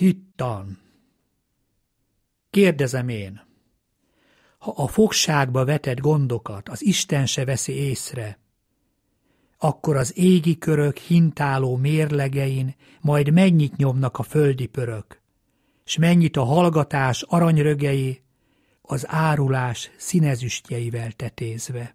Hittan. Kérdezem én, ha a fogságba vetett gondokat az Isten se veszi észre, akkor az égi körök hintáló mérlegein majd mennyit nyomnak a földi pörök, s mennyit a hallgatás aranyrögei, az árulás színezüstjeivel tetézve.